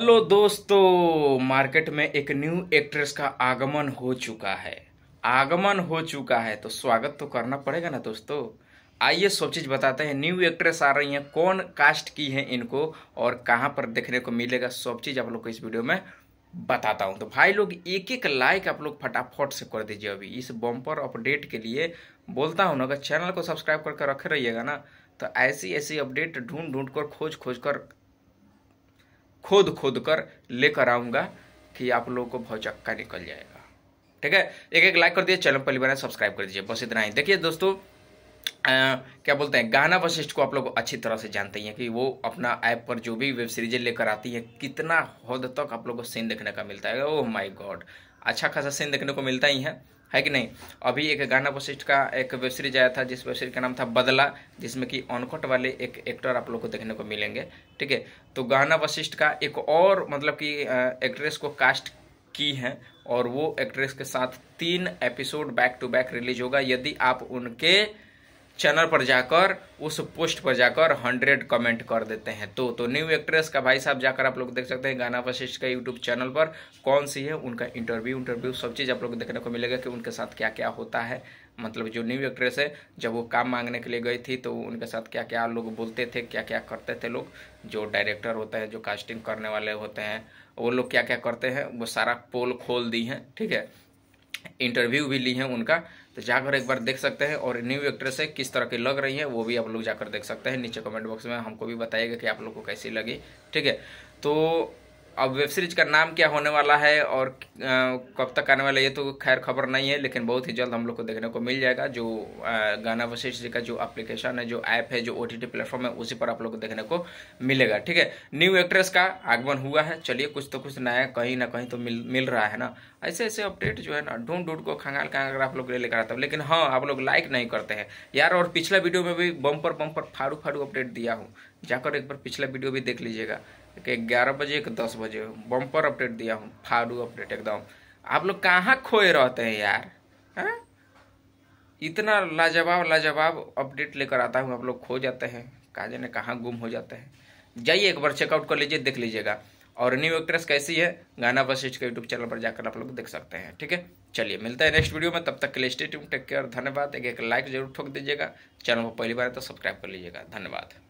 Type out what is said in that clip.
Hello दोस्तों market में एक न्यू एक्ट्रेस का आगमन हो चुका है आगमन हो चुका है तो स्वागत तो करना पड़ेगा ना दोस्तों आइए सब चीज़ बताते हैं न्यू एक्ट्रेस आ रही हैं कौन कास्ट की है इनको और कहां पर देखने को मिलेगा सब चीज़ आप लोग को इस वीडियो में बताता हूं तो भाई लोग एक एक लाइक आप लोग फटाफट से कर दीजिए अभी इस बम्पर अपडेट के लिए बोलता हूँ ना अगर चैनल को सब्सक्राइब करके रखे रहिएगा ना तो ऐसी ऐसी अपडेट ढूंढ ढूंढ कर खोज खोज कर खोद खोद कर लेकर आऊँगा कि आप लोगों को बहुत चक्का निकल जाएगा ठीक है एक एक लाइक कर दीजिए चैनल पहली बार सब्सक्राइब कर दीजिए बस इतना ही देखिए दोस्तों आ, क्या बोलते हैं गाना वशिष्ठ को आप लोग अच्छी तरह से जानते हैं कि वो अपना ऐप पर जो भी वेब सीरीज लेकर आती है कितना हद तक आप लोग को सीन देखने का मिलता है ओह माई गॉड अच्छा खासा सीन देखने को मिलता ही है है कि नहीं अभी एक गाना वशिष्ठ का एक वेब सीरीज आया था जिस वेब सीरीज का नाम था बदला जिसमें कि ऑनकट वाले एक एक्टर आप लोग को देखने को मिलेंगे ठीक है तो गाना वशिष्ठ का एक और मतलब कि एक्ट्रेस को कास्ट की है और वो एक्ट्रेस के साथ तीन episode back to back release होगा यदि आप उनके चैनल पर जाकर उस पोस्ट पर जाकर हंड्रेड कमेंट कर देते हैं तो तो न्यू एक्ट्रेस का भाई साहब जाकर आप लोग देख सकते हैं गाना वशिष्ठ का यूट्यूब चैनल पर कौन सी है उनका इंटरव्यू इंटरव्यू सब चीज़ आप लोग देखने को मिलेगा कि उनके साथ क्या क्या होता है मतलब जो न्यू एक्ट्रेस है जब वो काम मांगने के लिए गई थी तो उनके साथ क्या क्या लोग बोलते थे क्या क्या करते थे लोग जो डायरेक्टर होते हैं जो कास्टिंग करने वाले होते हैं वो लोग क्या क्या करते हैं वो सारा पोल खोल दी हैं ठीक है इंटरव्यू भी ली है उनका तो जाकर एक बार देख सकते हैं और न्यू एक्ट्रेस है किस तरह की लग रही है वो भी आप लोग जाकर देख सकते हैं नीचे कमेंट बॉक्स में हमको भी बताइएगा कि आप लोग को कैसी लगी ठीक है तो अब वेब सीरीज का नाम क्या होने वाला है और कब तक आने वाला है ये तो खैर खबर नहीं है लेकिन बहुत ही जल्द हम लोग को देखने को मिल जाएगा जो गाना वशिष जी का जो एप्लीकेशन है जो ऐप है जो ओ टी प्लेटफॉर्म है उसी पर आप लोग को देखने को मिलेगा ठीक है न्यू एक्ट्रेस का आगमन हुआ है चलिए कुछ तो कुछ नया कहीं ना कहीं तो मिल मिल रहा है ना ऐसे ऐसे अपडेट जो है ना ढूंढ ढूंढ को खंगाल खंगाल आप लोग ले लेकर आता हूँ लेकिन हाँ आप लोग लाइक नहीं करते हैं यार और पिछला वीडियो में भी बम्पर बम्पर फाड़ू फाड़ू अपडेट दिया हूँ जाकर एक बार पिछला वीडियो भी देख लीजिएगा कि ग्यारह बजे एक दस बजे बम्पर अपडेट दिया हूँ फाड़ू अपडेट एकदम आप लोग कहाँ खोए रहते हैं यार है? हाँ? इतना लाजवाब लाजवाब अपडेट लेकर आता हूँ आप लोग खो जाते हैं कहा जाने कहाँ गुम हो जाते हैं जाइए एक बार चेकआउट कर लीजिए देख लीजिएगा और न्यू एक्ट्रेस कैसी है गाना वशिष्ठ के यूट्यूब चैनल पर जाकर आप लोग देख सकते हैं ठीक है चलिए मिलता है नेक्स्ट वीडियो में तब तक के लिए स्टेट टेक केयर धन्यवाद एक एक लाइक जरूर ठोक दीजिएगा चैनल को पहली बार है तो सब्सक्राइब कर लीजिएगा धन्यवाद